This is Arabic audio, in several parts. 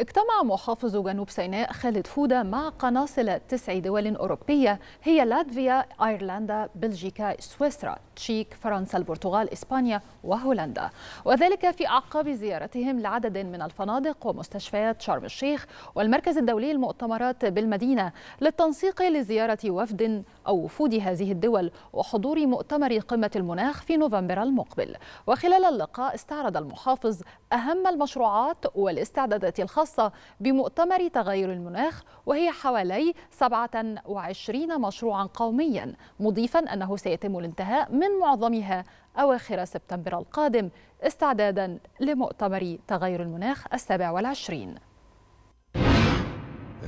اجتمع محافظ جنوب سيناء خالد فودة مع قناصل تسع دول أوروبية هي لاتفيا، أيرلندا، بلجيكا، سويسرا، تشيك، فرنسا، البرتغال، إسبانيا وهولندا وذلك في أعقاب زيارتهم لعدد من الفنادق ومستشفيات شرم الشيخ والمركز الدولي للمؤتمرات بالمدينة للتنسيق لزيارة وفد أو وفود هذه الدول وحضور مؤتمر قمة المناخ في نوفمبر المقبل وخلال اللقاء استعرض المحافظ أهم المشروعات والاستعدادات الخاصة الخاصة بمؤتمر تغير المناخ وهي حوالي 27 مشروعا قوميا مضيفا أنه سيتم الانتهاء من معظمها أواخر سبتمبر القادم استعدادا لمؤتمر تغير المناخ السابع والعشرين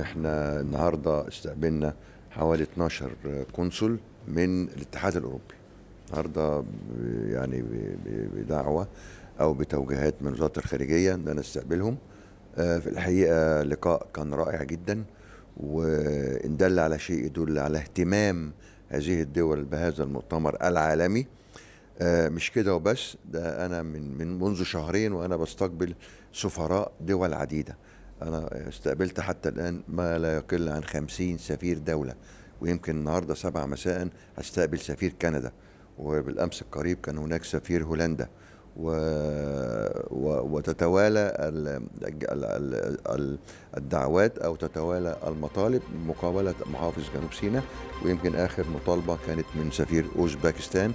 احنا النهارده استقبلنا حوالي 12 قنصل من الاتحاد الاوروبي النهارده يعني بدعوه او بتوجيهات من وزاره الخارجيه ان انا استقبلهم آه، في الحقيقه لقاء كان رائع جدا وان دل على شيء يدل على اهتمام هذه الدول بهذا المؤتمر العالمي آه، مش كده وبس ده انا من, من منذ شهرين وانا بستقبل سفراء دول عديده انا استقبلت حتى الان ما لا يقل عن خمسين سفير دوله ويمكن النهارده سبعة مساء هستقبل سفير كندا وبالامس القريب كان هناك سفير هولندا و وتتوالى الدعوات او تتوالى المطالب مقابله محافظ جنوب سيناء ويمكن اخر مطالبه كانت من سفير اوزباكستان